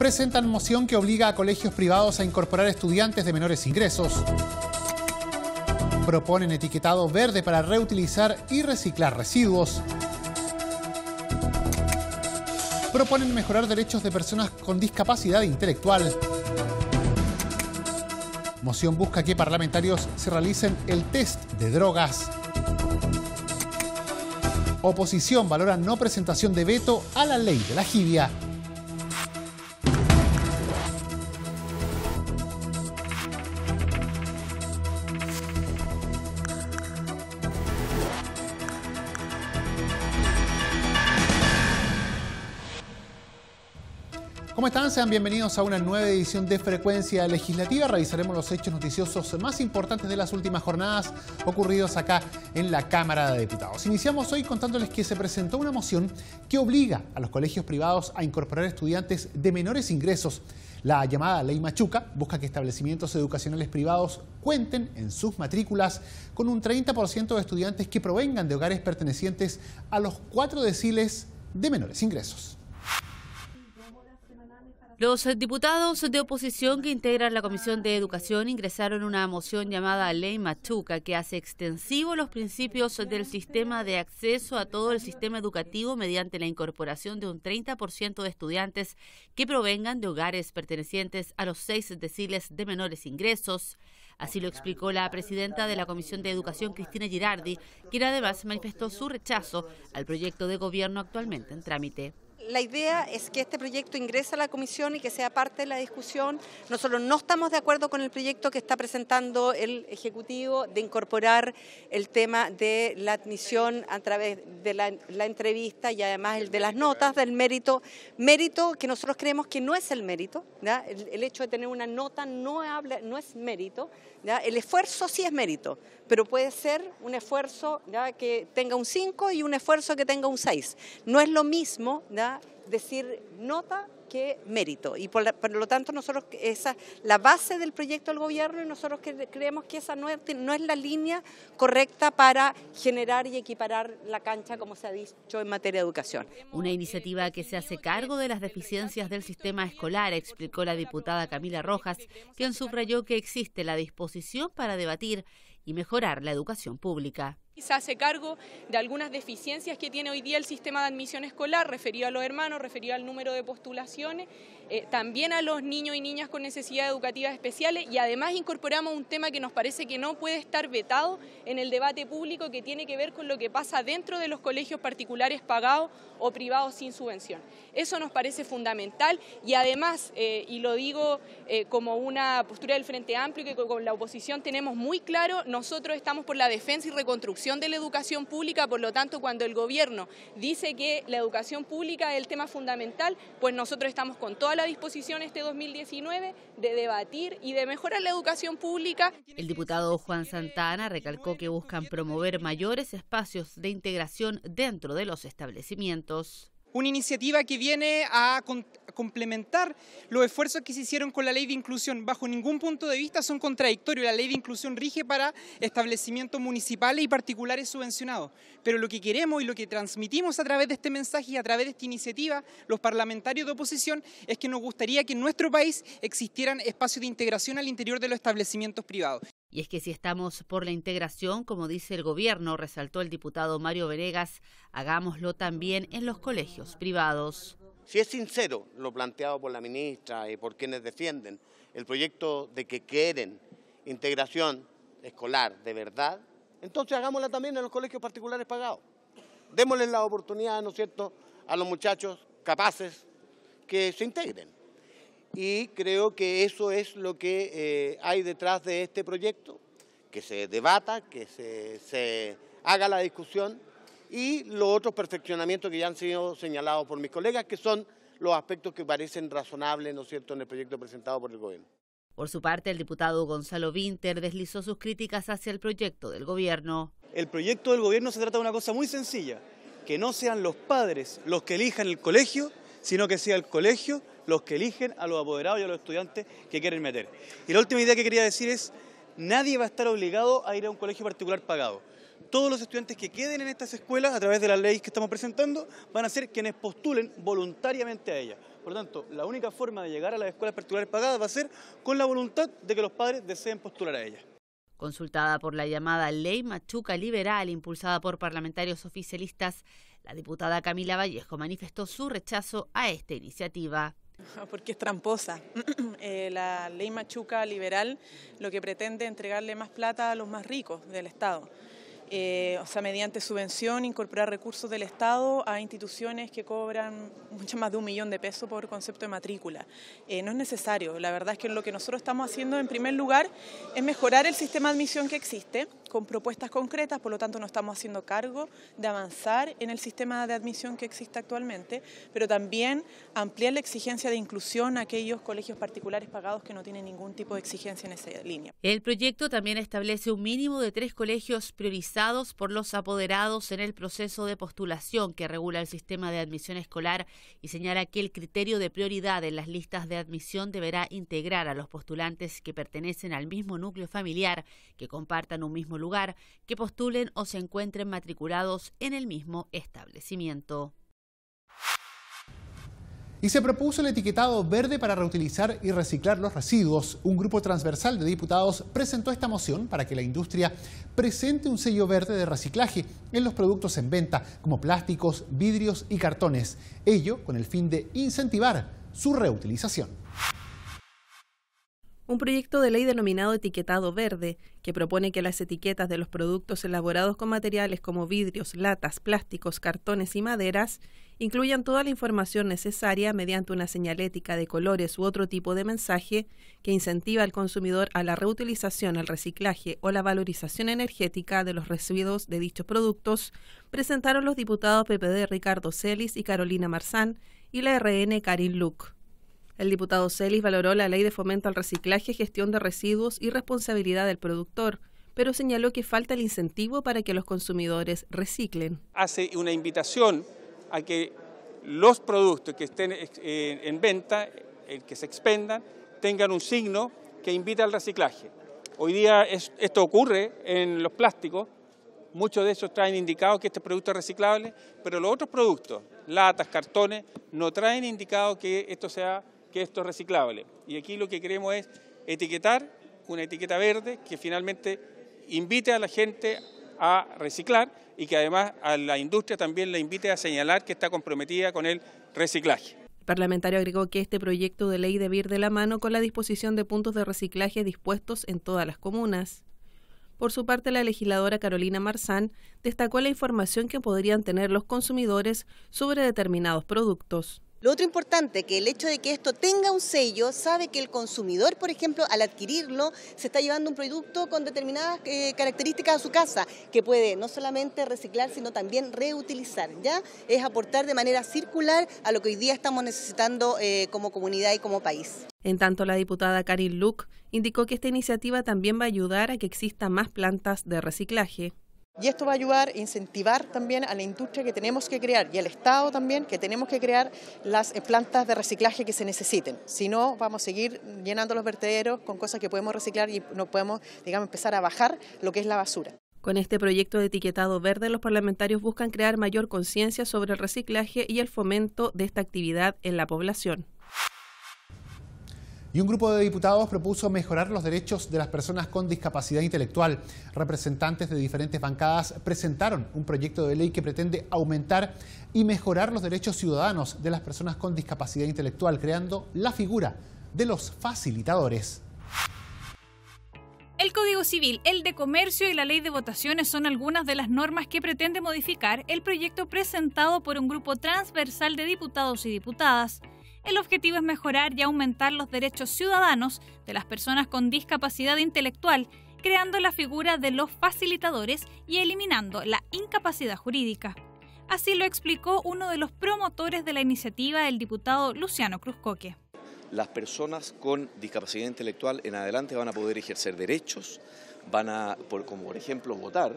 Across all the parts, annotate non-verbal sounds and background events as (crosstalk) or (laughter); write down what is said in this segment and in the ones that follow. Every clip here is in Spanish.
presentan moción que obliga a colegios privados a incorporar estudiantes de menores ingresos. Proponen etiquetado verde para reutilizar y reciclar residuos. Proponen mejorar derechos de personas con discapacidad intelectual. Moción busca que parlamentarios se realicen el test de drogas. Oposición valora no presentación de veto a la ley de la jibia. ¿Cómo están? Sean bienvenidos a una nueva edición de Frecuencia Legislativa. Revisaremos los hechos noticiosos más importantes de las últimas jornadas ocurridos acá en la Cámara de Diputados. Iniciamos hoy contándoles que se presentó una moción que obliga a los colegios privados a incorporar estudiantes de menores ingresos. La llamada Ley Machuca busca que establecimientos educacionales privados cuenten en sus matrículas con un 30% de estudiantes que provengan de hogares pertenecientes a los cuatro deciles de menores ingresos. Los eh, diputados de oposición que integran la Comisión de Educación ingresaron una moción llamada Ley Machuca que hace extensivo los principios del sistema de acceso a todo el sistema educativo mediante la incorporación de un 30% de estudiantes que provengan de hogares pertenecientes a los seis deciles de menores ingresos. Así lo explicó la presidenta de la Comisión de Educación, Cristina Girardi, quien además manifestó su rechazo al proyecto de gobierno actualmente en trámite la idea es que este proyecto ingrese a la comisión y que sea parte de la discusión. Nosotros no estamos de acuerdo con el proyecto que está presentando el Ejecutivo de incorporar el tema de la admisión a través de la, entrevista y además el de las notas, del mérito, mérito que nosotros creemos que no es el mérito, el, el, hecho de tener una nota no, habla, no es mérito, el esfuerzo sí es mérito, pero puede ser un esfuerzo que tenga un 5 y un esfuerzo que tenga un 6. No es lo mismo decir nota que mérito. Y por, lo tanto, nosotros, esa la base del proyecto del gobierno y nosotros creemos que esa no es la línea correcta para generar y equiparar la cancha, como se ha dicho, en materia de educación. Una iniciativa que se hace cargo de las deficiencias del sistema escolar, explicó la diputada Camila Rojas, quien subrayó que existe la disposición para debatir y mejorar la educación pública se hace cargo de algunas deficiencias que tiene hoy día el sistema de admisión escolar, referido a los hermanos, referido al número de postulaciones, eh, también a los niños y niñas con necesidad educativa especiales y además incorporamos un tema que nos parece que no puede estar vetado en el debate público que tiene que ver con lo que pasa dentro de los colegios particulares pagados o privados sin subvención. Eso nos parece fundamental y además, eh, y lo digo eh, como una postura del Frente Amplio que con la oposición tenemos muy claro, nosotros estamos por la defensa y reconstrucción de la educación pública, por lo tanto, cuando el gobierno dice que la educación pública es el tema fundamental, pues nosotros estamos con toda la disposición este 2019 de debatir y de mejorar la educación pública. El diputado Juan Santana recalcó que buscan promover mayores espacios de integración dentro de los establecimientos. Una iniciativa que viene a, complementar los esfuerzos que se hicieron con la ley de inclusión. Bajo ningún punto de vista son contradictorios. La ley de inclusión rige para establecimientos municipales y particulares subvencionados. Pero lo que queremos y lo que transmitimos a través de este mensaje y a través de esta iniciativa, los parlamentarios de oposición, es que nos gustaría que en nuestro país existieran espacios de integración al interior de los establecimientos privados. Y es que si estamos por la integración, como dice el gobierno, resaltó el diputado Mario Veregas, hagámoslo también en los colegios privados. Si es sincero lo planteado por la ministra y por quienes defienden el proyecto de que quieren integración escolar de verdad, entonces hagámosla también en los colegios particulares pagados. Démosles la oportunidad, ¿no es cierto?, a los muchachos capaces que se integren y creo que eso es lo que eh, hay detrás de este proyecto, que se debata, que se, se haga la discusión y los otros perfeccionamientos que ya han sido señalados por mis colegas, que son los aspectos que parecen razonables, ¿no cierto?, en el proyecto presentado por el gobierno. Por su parte, el diputado Gonzalo Vinter deslizó sus críticas hacia el proyecto del gobierno. El proyecto del gobierno se trata de una cosa muy sencilla, que no sean los padres los que elijan el colegio, sino que sea el colegio los que eligen a los apoderados y a los estudiantes que quieren meter. Y la última idea que quería decir es, nadie va a estar obligado a ir a un colegio particular pagado. Todos los estudiantes que queden en estas escuelas, a través de las leyes que estamos presentando, van a ser quienes postulen voluntariamente a ellas. Por lo tanto, la única forma de llegar a las escuelas particulares pagadas va a ser con la voluntad de que los padres deseen postular a ellas. Consultada por la llamada Ley Machuca Liberal, impulsada por parlamentarios oficialistas, la diputada Camila Vallejo manifestó su rechazo a esta iniciativa. (laughs) Porque es tramposa. (clears throat) Eh, la ley machuca liberal lo que pretende es entregarle más plata a los más ricos del Estado. Eh, o sea, mediante subvención, incorporar recursos del Estado a instituciones que cobran mucho más de un millón de pesos por concepto de matrícula. Eh, no es necesario. La verdad es que lo que nosotros estamos haciendo, en primer lugar, es mejorar el sistema de admisión que existe con propuestas concretas, por lo tanto no estamos haciendo cargo de avanzar en el sistema de admisión que existe actualmente, pero también ampliar la exigencia de inclusión a aquellos colegios particulares pagados que no tienen ningún tipo de exigencia en esa línea. El proyecto también establece un mínimo de tres colegios priorizados por los apoderados en el proceso de postulación que regula el sistema de admisión escolar y señala que el criterio de prioridad en las listas de admisión deberá integrar a los postulantes que pertenecen al mismo núcleo familiar, que compartan un mismo lugar que postulen o se encuentren matriculados en el mismo establecimiento. Y se propuso el etiquetado verde para reutilizar y reciclar los residuos. Un grupo transversal de diputados presentó esta moción para que la industria presente un sello verde de reciclaje en los productos en venta, como plásticos, vidrios y cartones. Ello con el fin de incentivar su reutilización un proyecto de ley denominado etiquetado verde, que propone que las etiquetas de los productos elaborados con materiales como vidrios, latas, plásticos, cartones y maderas incluyan toda la información necesaria mediante una señalética de colores u otro tipo de mensaje que incentiva al consumidor a la reutilización, al reciclaje o la valorización energética de los residuos de dichos productos, presentaron los diputados PPD Ricardo Celis y Carolina Marzán y la RN Karin Luc. El diputado Celis valoró la ley de fomento al reciclaje, gestión de residuos y responsabilidad del productor pero señaló que falta el incentivo para que los consumidores reciclen. Hace una invitación a que los productos que estén eh, en venta, eh, que se expendan, tengan un signo que invita al reciclaje. Hoy día esto ocurre en los plásticos, muchos de esos traen indicado que este producto es reciclable, pero los otros productos, latas, cartones, no traen indicado que esto sea que esto es reciclable. Y aquí lo que queremos es etiquetar una etiqueta verde que finalmente invite a la gente a reciclar y que además a la industria también la invite a señalar que está comprometida con el reciclaje. El parlamentario agregó que este proyecto de ley debe ir de la mano con la disposición de puntos de reciclaje dispuestos en todas las comunas. Por su parte, la legisladora Carolina Marzán destacó la información que podrían tener los consumidores sobre determinados productos. Lo otro importante, que el hecho de que esto tenga un sello, sabe que el consumidor, por ejemplo, al adquirirlo, se está llevando un producto con determinadas eh, características a su casa, que puede no solamente reciclar, sino también reutilizar, ¿ya? Es aportar de manera circular a lo que hoy día estamos necesitando eh, como comunidad y como país. En tanto, la diputada Karin Luke indicó que esta iniciativa también va a ayudar a que existan más plantas de reciclaje. Y esto va a ayudar a incentivar también a la industria que tenemos que crear y al Estado también que tenemos que crear las eh, plantas de reciclaje que se necesiten. Si no, vamos a seguir llenando los vertederos con cosas que podemos reciclar y no podemos, digamos, empezar a bajar lo que es la basura. Con este proyecto de etiquetado verde, los parlamentarios buscan crear mayor conciencia sobre el reciclaje y el fomento de esta actividad en la población. Y un grupo de diputados propuso mejorar los derechos de las personas con discapacidad intelectual. Representantes de diferentes bancadas presentaron un proyecto de ley que pretende aumentar y mejorar los derechos ciudadanos de las personas con discapacidad intelectual, creando la figura de los facilitadores. El Código Civil, el de Comercio y la Ley de Votaciones son algunas de las normas que pretende modificar el proyecto presentado por un grupo transversal de diputados y diputadas. El objetivo es mejorar y aumentar los derechos ciudadanos de las personas con discapacidad intelectual, creando la figura de los facilitadores y eliminando la incapacidad jurídica. Así lo explicó uno de los promotores de la iniciativa, el diputado Luciano Cruzcoque. Las personas con discapacidad intelectual en adelante van a poder ejercer derechos, van a, por, como por ejemplo, votar,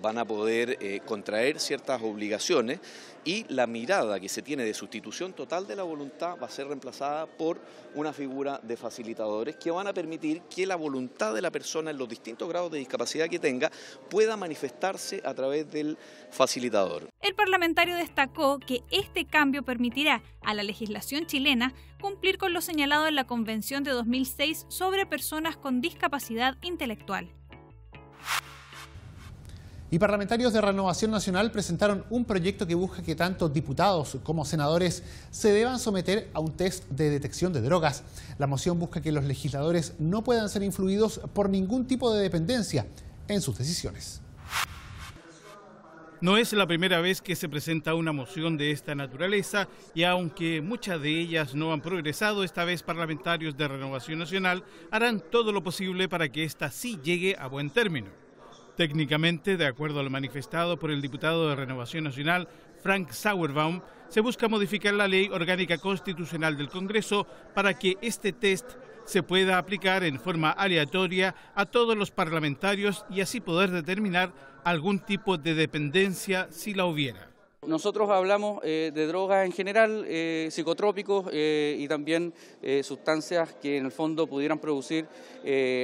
van a poder eh, contraer ciertas obligaciones y la mirada que se tiene de sustitución total de la voluntad va a ser reemplazada por una figura de facilitadores que van a permitir que la voluntad de la persona en los distintos grados de discapacidad que tenga pueda manifestarse a través del facilitador. El parlamentario destacó que este cambio permitirá a la legislación chilena cumplir con lo señalado en la Convención de 2006 sobre personas con discapacidad intelectual. Y parlamentarios de Renovación Nacional presentaron un proyecto que busca que tanto diputados como senadores se deban someter a un test de detección de drogas. La moción busca que los legisladores no puedan ser influidos por ningún tipo de dependencia en sus decisiones. No es la primera vez que se presenta una moción de esta naturaleza y aunque muchas de ellas no han progresado, esta vez parlamentarios de Renovación Nacional harán todo lo posible para que esta sí llegue a buen término. Técnicamente, de acuerdo a lo manifestado por el diputado de Renovación Nacional, Frank Sauerbaum, se busca modificar la ley orgánica constitucional del Congreso para que este test se pueda aplicar en forma aleatoria a todos los parlamentarios y así poder determinar algún tipo de dependencia si la hubiera. Nosotros hablamos eh, de drogas en general, eh, psicotrópicos eh, y también sustancias que en el fondo pudieran producir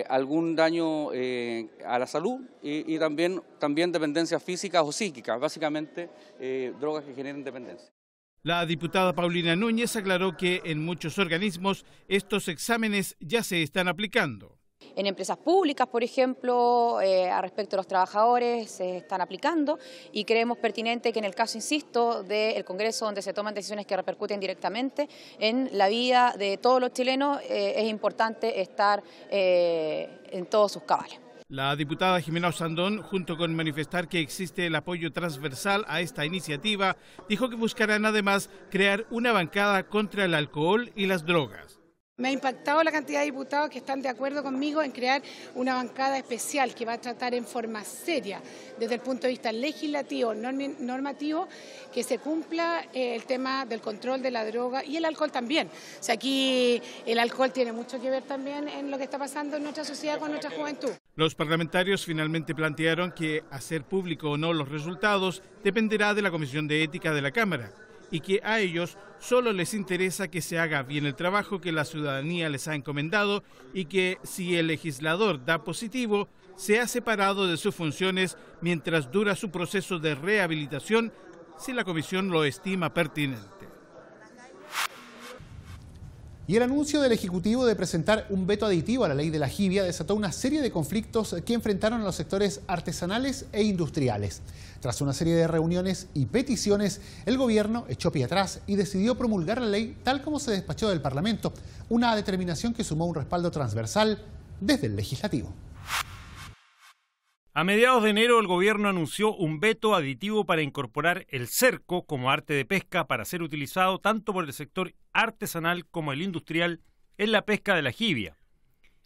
algún daño a la salud y, y, también, también dependencias físicas o psíquicas, básicamente drogas que generen dependencia. La diputada Paulina Núñez aclaró que en muchos organismos estos exámenes ya se están aplicando. En empresas públicas, por ejemplo, eh, a respecto de los trabajadores, se están aplicando y creemos pertinente que en el caso, insisto, del Congreso, donde se toman decisiones que repercuten directamente en la vida de todos los chilenos, eh, es importante estar eh, en todos sus cabales. La diputada Jimena Osandón, junto con manifestar que existe el apoyo transversal a esta iniciativa, dijo que buscarán además crear una bancada contra el alcohol y las drogas. Me ha impactado la cantidad de diputados que están de acuerdo conmigo en crear una bancada especial que va a tratar en forma seria, desde el punto de vista legislativo, normativo, que se cumpla eh, el tema del control de la droga y el alcohol también. O sea, aquí el alcohol tiene mucho que ver también en lo que está pasando en nuestra sociedad con nuestra juventud. Los parlamentarios finalmente plantearon que hacer público o no los resultados dependerá de la Comisión de Ética de la Cámara y que a ellos solo les interesa que se haga bien el trabajo que la ciudadanía les ha encomendado y que si el legislador da positivo, se ha separado de sus funciones mientras dura su proceso de rehabilitación si la comisión lo estima pertinente. Y el anuncio del Ejecutivo de presentar un veto aditivo a la ley de la jibia desató una serie de conflictos que enfrentaron a los sectores artesanales e industriales. Tras una serie de reuniones y peticiones, el gobierno echó pie atrás y decidió promulgar la ley tal como se despachó del Parlamento, una determinación que sumó un respaldo transversal desde el Legislativo. A mediados de enero el gobierno anunció un veto aditivo para incorporar el cerco como arte de pesca para ser utilizado tanto por el sector artesanal como el industrial en la pesca de la jibia.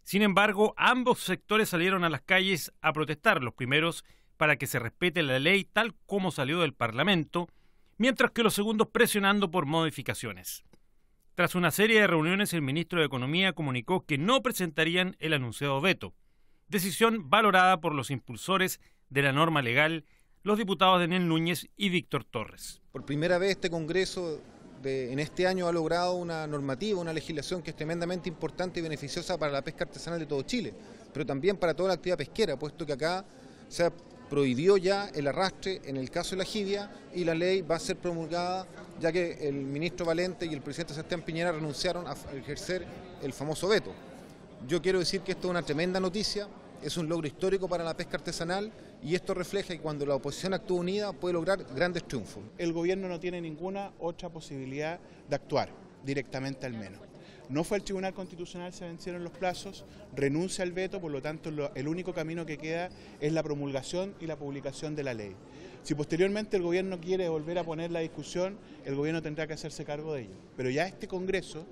Sin embargo, ambos sectores salieron a las calles a protestar, los primeros para que se respete la ley tal como salió del Parlamento, mientras que los segundos presionando por modificaciones. Tras una serie de reuniones, el ministro de Economía comunicó que no presentarían el anunciado veto decisión valorada por los impulsores de la norma legal, los diputados Daniel Núñez y Víctor Torres. Por primera vez este Congreso en este año ha logrado una normativa, una legislación que es tremendamente importante y beneficiosa para la pesca artesanal de todo Chile, pero también para toda la actividad pesquera, puesto que acá se prohibió ya el arrastre en el caso de la jibia y la ley va a ser promulgada ya que el ministro Valente y el presidente Sebastián Piñera renunciaron a ejercer el famoso veto. Yo quiero decir que esto es una tremenda noticia es un logro histórico para la pesca artesanal y esto refleja que cuando la oposición actúa unida puede lograr grandes triunfos. El gobierno no tiene ninguna otra posibilidad de actuar, directamente al menos. No fue el Tribunal Constitucional, se vencieron los plazos, renuncia al veto, por lo tanto el único camino que queda es la promulgación y la publicación de la ley. Si posteriormente el gobierno quiere volver a poner la discusión, el gobierno tendrá que hacerse cargo de ello. Pero ya este Congreso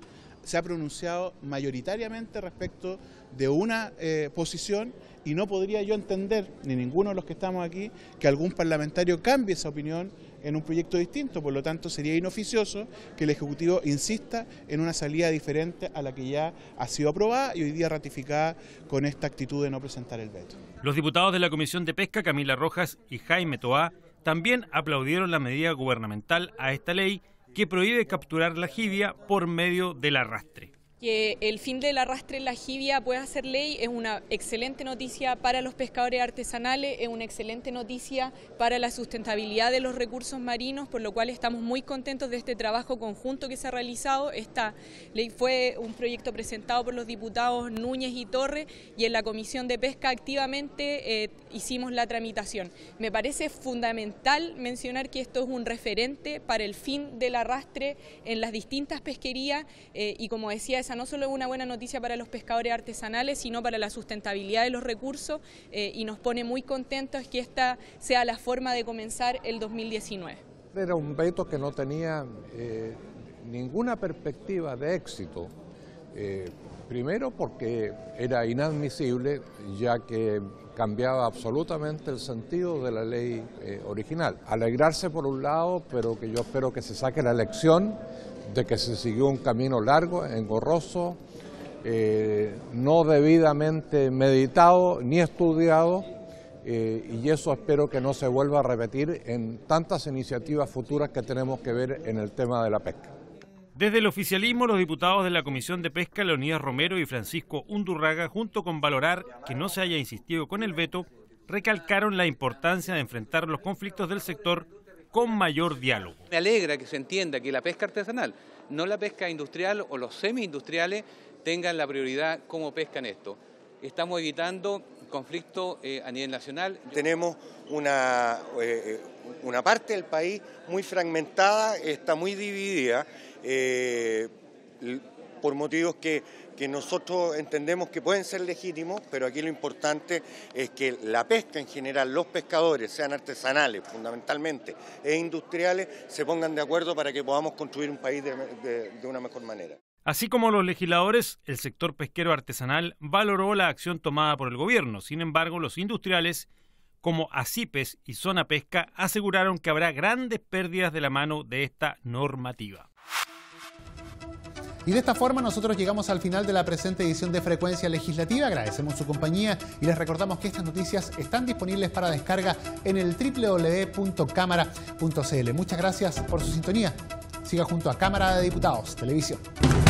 se ha pronunciado mayoritariamente respecto de una eh, posición y no podría yo entender, ni ninguno de los que estamos aquí, que algún parlamentario cambie esa opinión en un proyecto distinto. Por lo tanto, sería inoficioso que el Ejecutivo insista en una salida diferente a la que ya ha sido aprobada y hoy día ratificada con esta actitud de no presentar el veto. Los diputados de la Comisión de Pesca, Camila Rojas y Jaime Toá, también aplaudieron la medida gubernamental a esta ley que prohíbe capturar la jibia por medio del arrastre que el fin del arrastre en la jibia pueda ser ley es una excelente noticia para los pescadores artesanales, es una excelente noticia para la sustentabilidad de los recursos marinos, por lo cual estamos muy contentos de este trabajo conjunto que se ha realizado. Esta ley fue un proyecto presentado por los diputados Núñez y Torres y en la Comisión de Pesca activamente eh, hicimos la tramitación. Me parece fundamental mencionar que esto es un referente para el fin del arrastre en las distintas pesquerías eh, y como decía, no solo es una buena noticia para los pescadores artesanales, sino para la sustentabilidad de los recursos eh, y nos pone muy contentos que esta sea la forma de comenzar el 2019. Era un veto que no tenía eh, ninguna perspectiva de éxito. Eh, primero porque era inadmisible ya que cambiaba absolutamente el sentido de la ley original. Alegrarse por un lado, pero que yo espero que se saque la lección de que se siguió un camino largo, engorroso, eh, no debidamente meditado ni estudiado, eh, y eso espero que no se vuelva a repetir en tantas iniciativas futuras que tenemos que ver en el tema de la pesca. Desde el oficialismo, los diputados de la Comisión de Pesca, Leonidas Romero y Francisco Undurraga, junto con valorar que no se haya insistido con el veto, recalcaron la importancia de enfrentar los conflictos del sector con mayor diálogo. Me alegra que se entienda que la pesca artesanal, no la pesca industrial o los semi-industriales tengan la prioridad como pescan esto. Estamos evitando conflicto eh, a nivel nacional. Tenemos una, eh, una parte del país muy fragmentada, está muy dividida. Eh, por motivos que, nosotros entendemos que pueden ser legítimos, pero aquí lo importante es que la pesca en general, los pescadores, sean artesanales fundamentalmente e industriales, se pongan de acuerdo para que podamos construir un país de, de una mejor manera. Así como los legisladores, el sector pesquero artesanal valoró la acción tomada por el gobierno. Sin embargo, los industriales, como ACIPES y Zona Pesca, aseguraron que habrá grandes pérdidas de la mano de esta normativa. Y de esta forma nosotros llegamos al final de la presente edición de Frecuencia Legislativa. Agradecemos su compañía y les recordamos que estas noticias están disponibles para descarga en el www.cámara.cl. Muchas gracias por su sintonía. Siga junto a Cámara de Diputados Televisión.